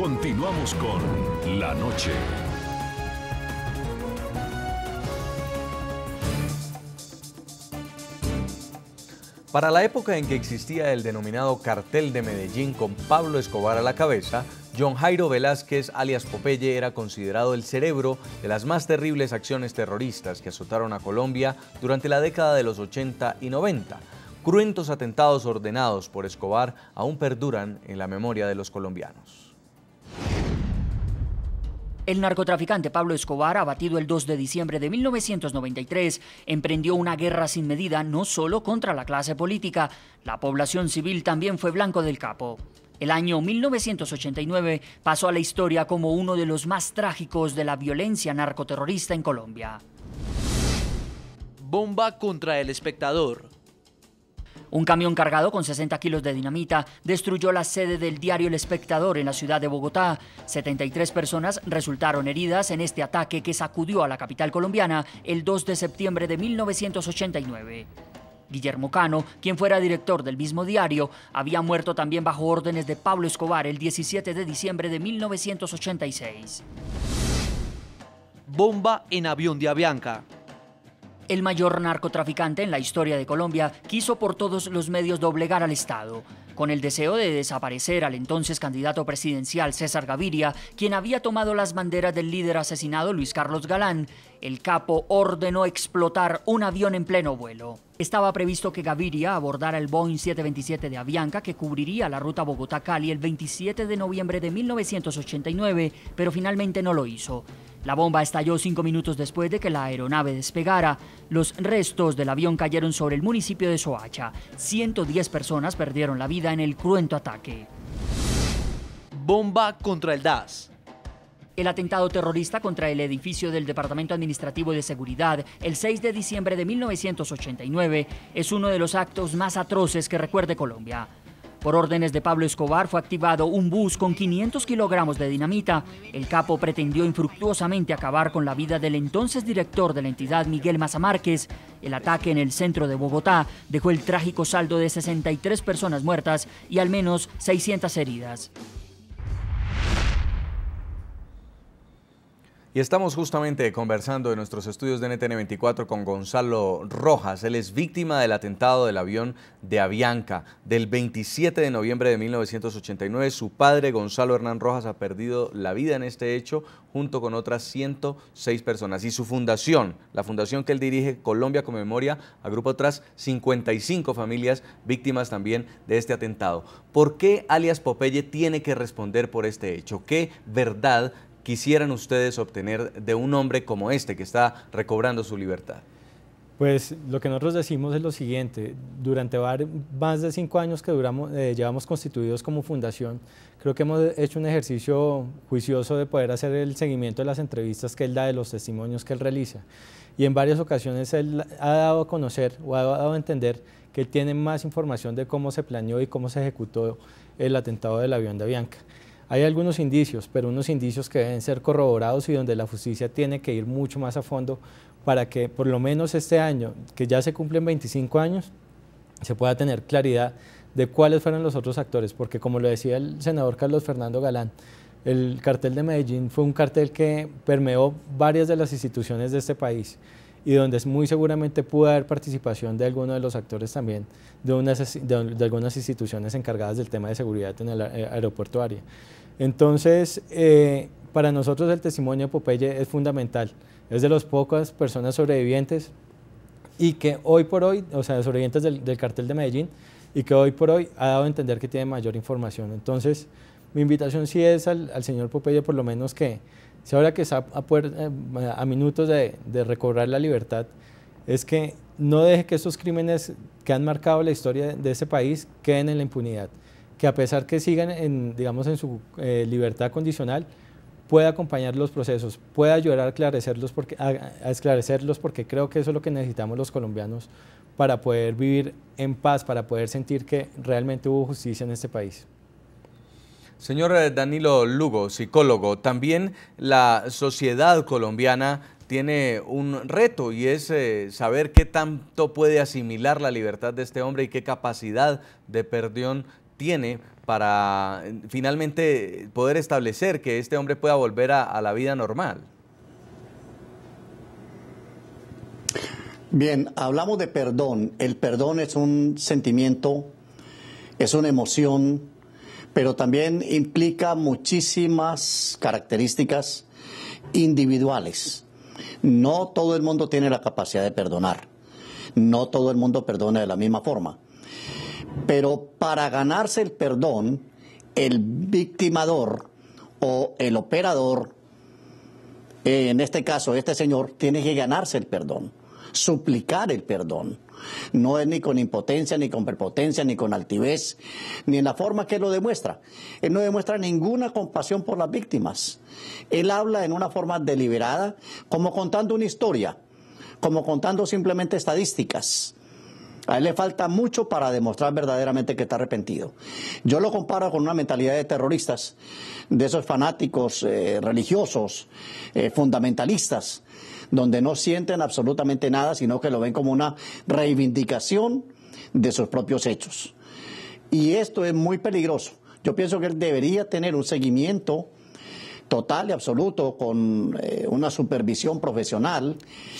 Continuamos con La Noche. Para la época en que existía el denominado cartel de Medellín con Pablo Escobar a la cabeza, John Jairo Velázquez, alias Popeye, era considerado el cerebro de las más terribles acciones terroristas que azotaron a Colombia durante la década de los 80 y 90. Cruentos atentados ordenados por Escobar aún perduran en la memoria de los colombianos. El narcotraficante Pablo Escobar, abatido el 2 de diciembre de 1993, emprendió una guerra sin medida no solo contra la clase política, la población civil también fue blanco del capo. El año 1989 pasó a la historia como uno de los más trágicos de la violencia narcoterrorista en Colombia. Bomba contra el espectador. Un camión cargado con 60 kilos de dinamita destruyó la sede del diario El Espectador en la ciudad de Bogotá. 73 personas resultaron heridas en este ataque que sacudió a la capital colombiana el 2 de septiembre de 1989. Guillermo Cano, quien fuera director del mismo diario, había muerto también bajo órdenes de Pablo Escobar el 17 de diciembre de 1986. Bomba en avión de Avianca. El mayor narcotraficante en la historia de Colombia quiso por todos los medios doblegar al Estado, con el deseo de desaparecer al entonces candidato presidencial César Gaviria, quien había tomado las banderas del líder asesinado Luis Carlos Galán, el capo ordenó explotar un avión en pleno vuelo. Estaba previsto que Gaviria abordara el Boeing 727 de Avianca que cubriría la ruta Bogotá-Cali el 27 de noviembre de 1989, pero finalmente no lo hizo. La bomba estalló cinco minutos después de que la aeronave despegara. Los restos del avión cayeron sobre el municipio de Soacha. 110 personas perdieron la vida en el cruento ataque. Bomba contra el DAS. El atentado terrorista contra el edificio del Departamento Administrativo de Seguridad el 6 de diciembre de 1989 es uno de los actos más atroces que recuerde Colombia. Por órdenes de Pablo Escobar fue activado un bus con 500 kilogramos de dinamita. El capo pretendió infructuosamente acabar con la vida del entonces director de la entidad, Miguel márquez El ataque en el centro de Bogotá dejó el trágico saldo de 63 personas muertas y al menos 600 heridas. Y estamos justamente conversando en nuestros estudios de NTN 24 con Gonzalo Rojas. Él es víctima del atentado del avión de Avianca del 27 de noviembre de 1989. Su padre, Gonzalo Hernán Rojas, ha perdido la vida en este hecho junto con otras 106 personas. Y su fundación, la fundación que él dirige, Colombia con Memoria, agrupa otras 55 familias víctimas también de este atentado. ¿Por qué alias Popeye tiene que responder por este hecho? ¿Qué verdad quisieran ustedes obtener de un hombre como este que está recobrando su libertad? Pues lo que nosotros decimos es lo siguiente, durante más de cinco años que duramos, eh, llevamos constituidos como fundación, creo que hemos hecho un ejercicio juicioso de poder hacer el seguimiento de las entrevistas que él da, de los testimonios que él realiza. Y en varias ocasiones él ha dado a conocer o ha dado a entender que él tiene más información de cómo se planeó y cómo se ejecutó el atentado del avión de Bianca. Hay algunos indicios, pero unos indicios que deben ser corroborados y donde la justicia tiene que ir mucho más a fondo para que por lo menos este año, que ya se cumplen 25 años, se pueda tener claridad de cuáles fueron los otros actores, porque como lo decía el senador Carlos Fernando Galán, el cartel de Medellín fue un cartel que permeó varias de las instituciones de este país y donde muy seguramente pudo haber participación de algunos de los actores también de, unas, de, algunas instituciones encargadas del tema de seguridad en el eh, aeropuerto área. Entonces, eh, para nosotros el testimonio de Popeye es fundamental. Es de las pocas personas sobrevivientes y que hoy por hoy, o sea, sobrevivientes del, del cartel de Medellín, y que hoy por hoy ha dado a entender que tiene mayor información. Entonces, mi invitación sí es al, al señor Popeye, por lo menos que si ahora que está a, eh, minutos de, recobrar la libertad, es que no deje que esos crímenes que han marcado la historia de ese país queden en la impunidad, que a pesar que sigan en, digamos, en su eh, libertad condicional, pueda acompañar los procesos, pueda ayudar a porque, a esclarecerlos porque creo que eso es lo que necesitamos los colombianos para poder vivir en paz, para poder sentir que realmente hubo justicia en este país. Señor eh, Danilo Lugo, psicólogo, también la sociedad colombiana tiene un reto y es eh, saber qué tanto puede asimilar la libertad de este hombre y qué capacidad de perdón tiene para eh, finalmente poder establecer que este hombre pueda volver a la vida normal. Bien, hablamos de perdón. El perdón es un sentimiento, es una emoción pero también implica muchísimas características individuales. No todo el mundo tiene la capacidad de perdonar, no todo el mundo perdona de la misma forma, pero para ganarse el perdón, el victimador o el operador, en este caso este señor, tiene que ganarse el perdón suplicar el perdón. No es ni con impotencia, ni con prepotencia, ni con altivez, ni en la forma que lo demuestra. Él no demuestra ninguna compasión por las víctimas. Él habla en una forma deliberada, como contando una historia, como contando simplemente estadísticas. A él le falta mucho para demostrar verdaderamente que está arrepentido. Yo lo comparo con una mentalidad de terroristas, de esos fanáticos eh, religiosos, eh, fundamentalistas, donde no sienten absolutamente nada, sino que lo ven como una reivindicación de sus propios hechos. Y esto es muy peligroso. Yo pienso que él debería tener un seguimiento total y absoluto con eh, una supervisión profesional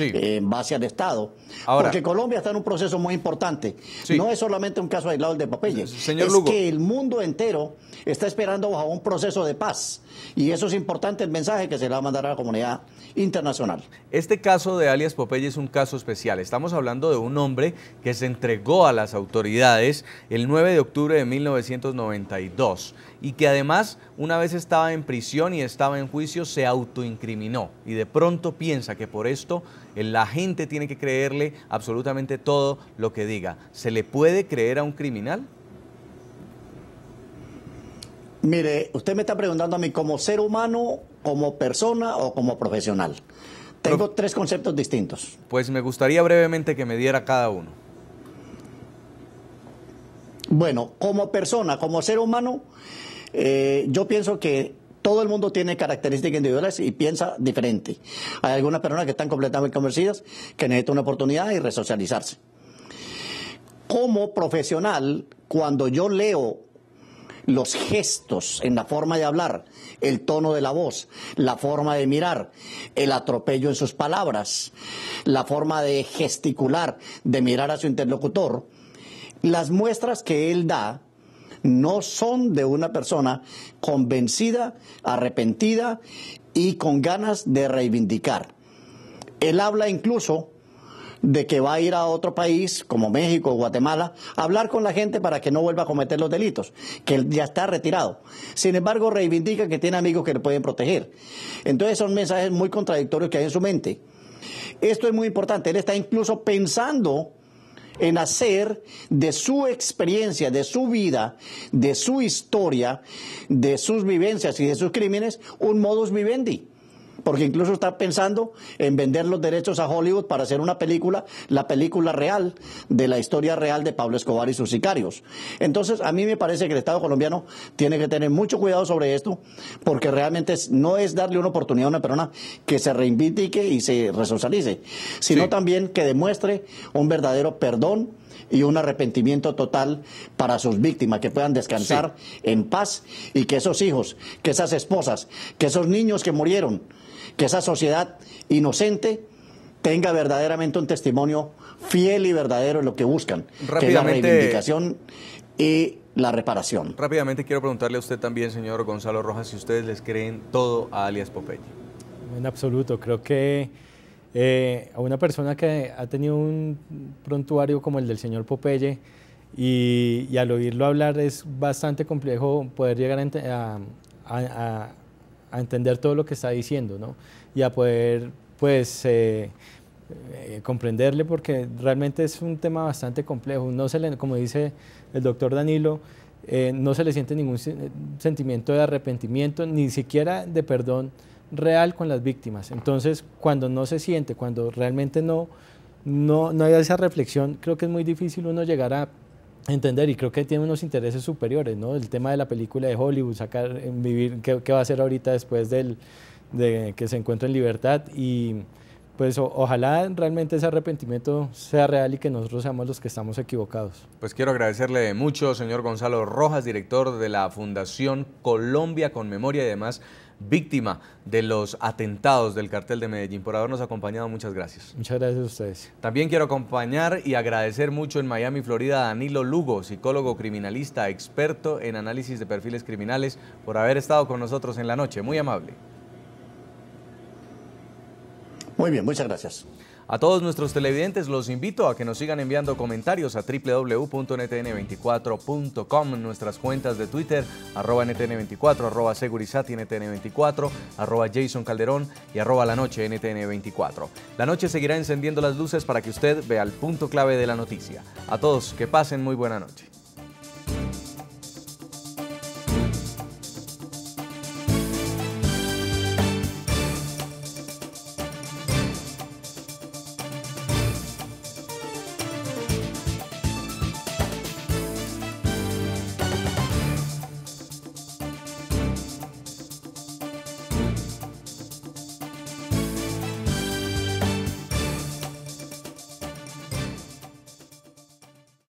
eh, en base al Estado. Porque Colombia está en un proceso muy importante. No es solamente un caso aislado el de Popeye. Eh, es que el mundo entero está esperando bajo un proceso de paz. Y eso es importante el mensaje que se le va a mandar a la comunidad internacional. Este caso de alias Popeye es un caso especial. Estamos hablando de un hombre que se entregó a las autoridades el 9 de octubre de 1992 y que además una vez estaba en prisión y estaba en juicio se autoincriminó y de pronto piensa que por esto la gente tiene que creerle absolutamente todo lo que diga. ¿Se le puede creer a un criminal? Mire, usted me está preguntando a mí como ser humano, como persona o como profesional. Tengo tres conceptos distintos. Pues me gustaría brevemente que me diera cada uno. Bueno, como persona, como ser humano, eh, yo pienso que todo el mundo tiene características individuales y piensa diferente. Hay algunas personas que están completamente convencidas que necesitan una oportunidad y resocializarse. Como profesional, cuando yo leo los gestos en la forma de hablar, el tono de la voz, la forma de mirar, el atropello en sus palabras, la forma de gesticular, de mirar a su interlocutor, las muestras que él da no son de una persona convencida, arrepentida y con ganas de reivindicar. Él habla incluso de que va a ir a otro país como México o Guatemala a hablar con la gente para que no vuelva a cometer los delitos, que él ya está retirado. Sin embargo, reivindica que tiene amigos que le pueden proteger. Entonces son mensajes muy contradictorios que hay en su mente. Esto es muy importante. Él está incluso pensando en hacer de su experiencia, de su vida, de su historia, de sus vivencias y de sus crímenes un modus vivendi porque incluso está pensando en vender los derechos a Hollywood para hacer una película, la película real de la historia real de Pablo Escobar y sus sicarios. Entonces, a mí me parece que el Estado colombiano tiene que tener mucho cuidado sobre esto, porque realmente no es darle una oportunidad a una persona que se reivindique y se resocialice, sino también que demuestre un verdadero perdón y un arrepentimiento total para sus víctimas, que puedan descansar en paz y que esos hijos, que esas esposas, que esos niños que murieron, que esa sociedad inocente tenga verdaderamente un testimonio fiel y verdadero en lo que buscan, que es la reivindicación y la reparación. Rápidamente quiero preguntarle a usted también, señor Gonzalo Rojas, si ustedes les creen todo a alias Popeye. En absoluto, creo que eh, a una persona que ha tenido un prontuario como el del señor Popeye y, al oírlo hablar es bastante complejo poder llegar a, entender todo lo que está diciendo ¿no? y a poder pues eh, eh, comprenderle porque realmente es un tema bastante complejo. No se le, como dice el doctor Danilo, no se le siente ningún sentimiento de arrepentimiento, ni siquiera de perdón real con las víctimas. Entonces, cuando no se siente, cuando realmente no, no, no hay esa reflexión, creo que es muy difícil uno llegar a entender y creo que tiene unos intereses superiores, ¿no? El tema de la película de Hollywood, sacar, vivir, qué, va a hacer ahorita después del, de que se encuentre en libertad y pues ojalá realmente ese arrepentimiento sea real y que nosotros seamos los que estamos equivocados. Pues quiero agradecerle mucho, señor Gonzalo Rojas, director de la Fundación Colombia con Memoria y demás víctima de los atentados del cartel de Medellín. Por habernos acompañado, muchas gracias. Muchas gracias a ustedes. También quiero acompañar y agradecer mucho en Miami, Florida, a Danilo Lugo, psicólogo criminalista, experto en análisis de perfiles criminales, por haber estado con nosotros en la noche. Muy amable. Muy bien, muchas gracias. A todos nuestros televidentes los invito a que nos sigan enviando comentarios a www.ntn24.com, nuestras cuentas de Twitter, arroba ntn24, arroba segurizati ntn24, arroba Jason Calderón y arroba la noche ntn24. La noche seguirá encendiendo las luces para que usted vea el punto clave de la noticia. A todos, que pasen muy buena noche.